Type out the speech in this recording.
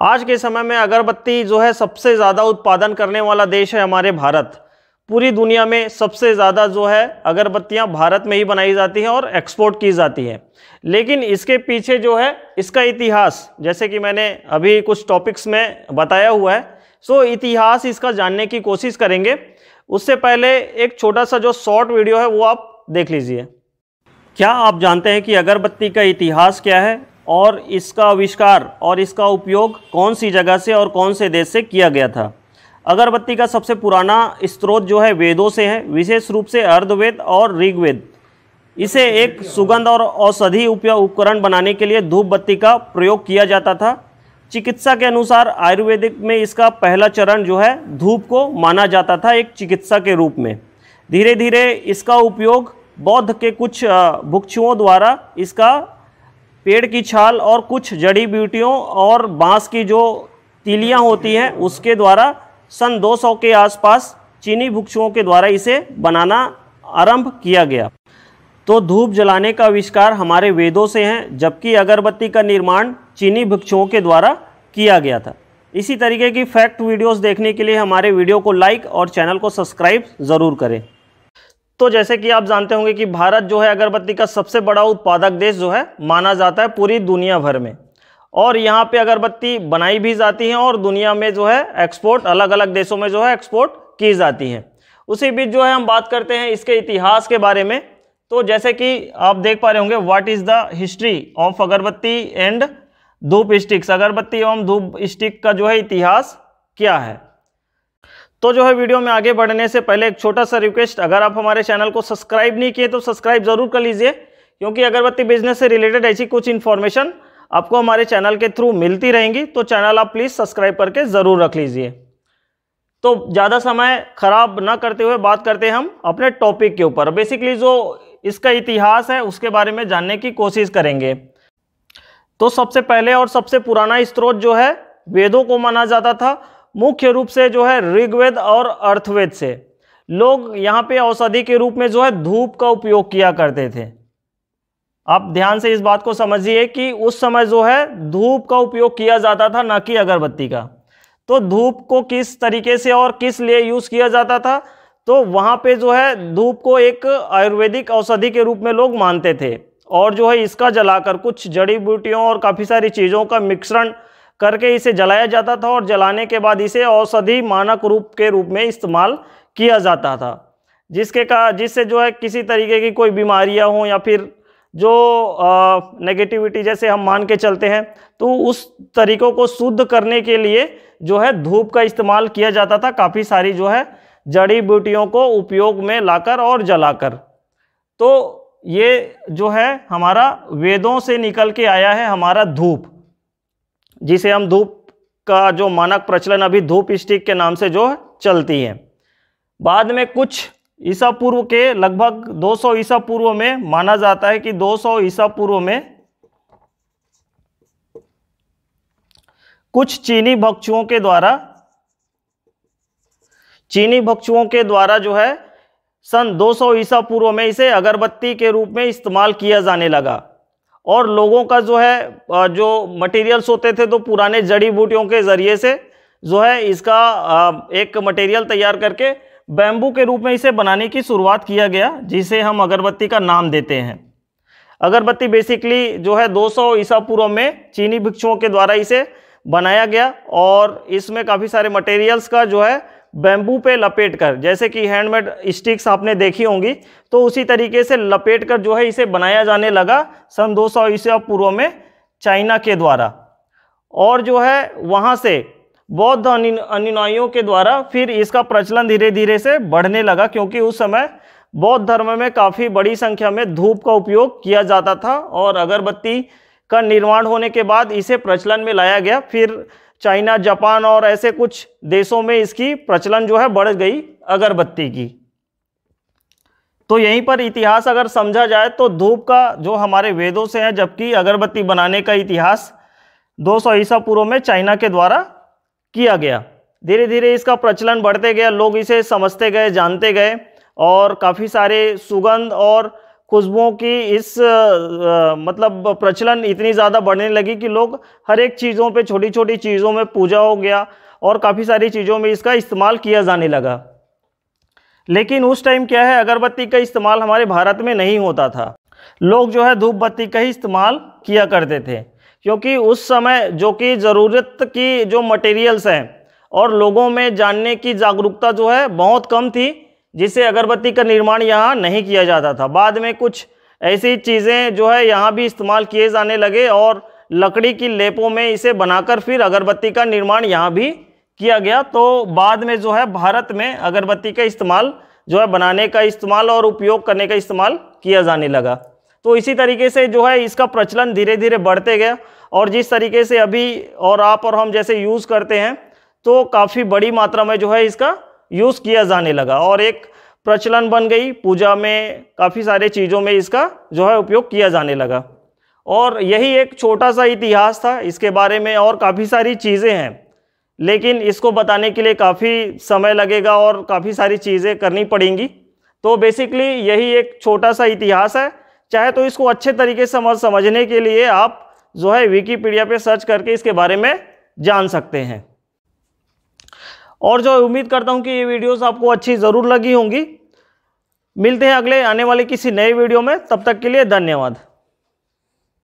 आज के समय में अगरबत्ती जो है सबसे ज़्यादा उत्पादन करने वाला देश है हमारे भारत पूरी दुनिया में सबसे ज़्यादा जो है अगरबत्तियाँ भारत में ही बनाई जाती हैं और एक्सपोर्ट की जाती हैं लेकिन इसके पीछे जो है इसका इतिहास जैसे कि मैंने अभी कुछ टॉपिक्स में बताया हुआ है सो इतिहास इसका जानने की कोशिश करेंगे उससे पहले एक छोटा सा जो शॉर्ट वीडियो है वो आप देख लीजिए क्या आप जानते हैं कि अगरबत्ती का इतिहास क्या है और इसका आविष्कार और इसका उपयोग कौन सी जगह से और कौन से देश से किया गया था अगरबत्ती का सबसे पुराना स्त्रोत जो है वेदों से है विशेष रूप से अर्धवेद और ऋग्वेद इसे एक सुगंध और औषधि उपयोग उपकरण बनाने के लिए धूप बत्ती का प्रयोग किया जाता था चिकित्सा के अनुसार आयुर्वेदिक में इसका पहला चरण जो है धूप को माना जाता था एक चिकित्सा के रूप में धीरे धीरे इसका उपयोग बौद्ध के कुछ भुक्षुओं द्वारा इसका पेड़ की छाल और कुछ जड़ी बूटियों और बांस की जो तीलियाँ होती हैं उसके द्वारा सन 200 के आसपास चीनी भुक्षुओं के द्वारा इसे बनाना आरंभ किया गया तो धूप जलाने का आविष्कार हमारे वेदों से हैं जबकि अगरबत्ती का निर्माण चीनी भिक्षुओं के द्वारा किया गया था इसी तरीके की फैक्ट वीडियोस देखने के लिए हमारे वीडियो को लाइक और चैनल को सब्सक्राइब ज़रूर करें दोस्तों जैसे कि आप जानते होंगे कि भारत जो है अगरबत्ती का सबसे बड़ा उत्पादक देश जो है माना जाता है पूरी दुनिया भर में और यहाँ पे अगरबत्ती बनाई भी जाती है और दुनिया में जो है एक्सपोर्ट अलग अलग देशों में जो है एक्सपोर्ट की जाती है उसी बीच जो है हम बात करते हैं इसके इतिहास के बारे में तो जैसे कि आप देख पा रहे होंगे what is the history of agarbatti and dhoop sticks अगरबत्ती एवं धूप स्टिक का जो है इतिहास क्या है तो जो है वीडियो में आगे बढ़ने से पहले एक छोटा सा रिक्वेस्ट अगर आप हमारे चैनल को सब्सक्राइब नहीं किए तो सब्सक्राइब ज़रूर कर लीजिए क्योंकि अगरबत्ती बिजनेस से रिलेटेड ऐसी कुछ इन्फॉर्मेशन आपको हमारे चैनल के थ्रू मिलती रहेंगी तो चैनल आप प्लीज़ सब्सक्राइब करके ज़रूर रख लीजिए तो ज़्यादा समय खराब ना करते हुए बात करते हैं हम अपने टॉपिक के ऊपर बेसिकली जो इसका इतिहास है उसके बारे में जानने की कोशिश करेंगे तो सबसे पहले और सबसे पुराना स्त्रोत जो है वेदों को माना जाता था मुख्य रूप से जो है ऋग्वेद और अर्थवेद से लोग यहाँ पे औषधि के रूप में जो है धूप का उपयोग किया करते थे आप ध्यान से इस बात को समझिए कि उस समय जो है धूप का उपयोग किया जाता था ना कि अगरबत्ती का तो धूप को किस तरीके से और किस लिए यूज़ किया जाता था तो वहाँ पे जो है धूप को एक आयुर्वेदिक औषधि के रूप में लोग मानते थे और जो है इसका जलाकर कुछ जड़ी बूटियों और काफ़ी सारी चीज़ों का मिश्रण करके इसे जलाया जाता था और जलाने के बाद इसे औषधि मानक रूप के रूप में इस्तेमाल किया जाता था जिसके का जिससे जो है किसी तरीके की कोई बीमारियां हों या फिर जो नेगेटिविटी जैसे हम मान के चलते हैं तो उस तरीकों को शुद्ध करने के लिए जो है धूप का इस्तेमाल किया जाता था काफ़ी सारी जो है जड़ी बूटियों को उपयोग में लाकर और जलाकर तो ये जो है हमारा वेदों से निकल के आया है हमारा धूप जिसे हम धूप का जो मानक प्रचलन अभी धूप स्टिक के नाम से जो चलती है बाद में कुछ ईसा पूर्व के लगभग 200 ईसा पूर्व में माना जाता है कि 200 ईसा पूर्व में कुछ चीनी भक्षुओं के द्वारा चीनी भक्षुओं के द्वारा जो है सन 200 ईसा पूर्व में इसे अगरबत्ती के रूप में इस्तेमाल किया जाने लगा और लोगों का जो है जो मटेरियल्स होते थे तो पुराने जड़ी बूटियों के ज़रिए से जो है इसका एक मटेरियल तैयार करके बैम्बू के रूप में इसे बनाने की शुरुआत किया गया जिसे हम अगरबत्ती का नाम देते हैं अगरबत्ती बेसिकली जो है 200 सौ ईसा पूर्व में चीनी भिक्षुओं के द्वारा इसे बनाया गया और इसमें काफ़ी सारे मटेरियल्स का जो है बैम्बू पे लपेट कर जैसे कि हैंडमेड स्टिक्स आपने देखी होंगी तो उसी तरीके से लपेट कर जो है इसे बनाया जाने लगा सन दो सौ ईस्वी पूर्व में चाइना के द्वारा और जो है वहाँ से बौद्ध अनुनायियों के द्वारा फिर इसका प्रचलन धीरे धीरे से बढ़ने लगा क्योंकि उस समय बौद्ध धर्म में काफ़ी बड़ी संख्या में धूप का उपयोग किया जाता था और अगरबत्ती का निर्माण होने के बाद इसे प्रचलन में लाया गया फिर चाइना जापान और ऐसे कुछ देशों में इसकी प्रचलन जो है बढ़ गई अगरबत्ती की तो यहीं पर इतिहास अगर समझा जाए तो धूप का जो हमारे वेदों से है जबकि अगरबत्ती बनाने का इतिहास 200 ईसा पूर्व में चाइना के द्वारा किया गया धीरे धीरे इसका प्रचलन बढ़ते गया लोग इसे समझते गए जानते गए और काफ़ी सारे सुगंध और खुशबुओं की इस आ, मतलब प्रचलन इतनी ज़्यादा बढ़ने लगी कि लोग हर एक चीज़ों पे छोटी छोटी चीज़ों में पूजा हो गया और काफ़ी सारी चीज़ों में इसका इस्तेमाल किया जाने लगा लेकिन उस टाइम क्या है अगरबत्ती का इस्तेमाल हमारे भारत में नहीं होता था लोग जो है धूप बत्ती का ही इस्तेमाल किया करते थे क्योंकि उस समय जो कि ज़रूरत की जो मटेरियल्स हैं और लोगों में जानने की जागरूकता जो है बहुत कम थी जिससे अगरबत्ती का निर्माण यहाँ नहीं किया जाता था बाद में कुछ ऐसी चीज़ें जो है यहाँ भी इस्तेमाल किए जाने लगे और लकड़ी की लेपों में इसे बनाकर फिर अगरबत्ती का निर्माण यहाँ भी किया गया तो बाद में जो है भारत में अगरबत्ती का इस्तेमाल जो है बनाने का इस्तेमाल और उपयोग करने का इस्तेमाल किया जाने लगा तो इसी तरीके से जो है इसका प्रचलन धीरे धीरे बढ़ते गया और जिस तरीके से अभी और आप और हम जैसे यूज़ करते हैं तो काफ़ी बड़ी मात्रा में जो है इसका यूज़ किया जाने लगा और एक प्रचलन बन गई पूजा में काफ़ी सारे चीज़ों में इसका जो है उपयोग किया जाने लगा और यही एक छोटा सा इतिहास था इसके बारे में और काफ़ी सारी चीज़ें हैं लेकिन इसको बताने के लिए काफ़ी समय लगेगा और काफ़ी सारी चीज़ें करनी पड़ेंगी तो बेसिकली यही एक छोटा सा इतिहास है चाहे तो इसको अच्छे तरीके से समझ समझने के लिए आप जो है विकीपीडिया पे सर्च करके इसके बारे में जान सकते हैं और जो उम्मीद करता हूँ कि ये वीडियोस आपको अच्छी ज़रूर लगी होंगी मिलते हैं अगले आने वाले किसी नए वीडियो में तब तक के लिए धन्यवाद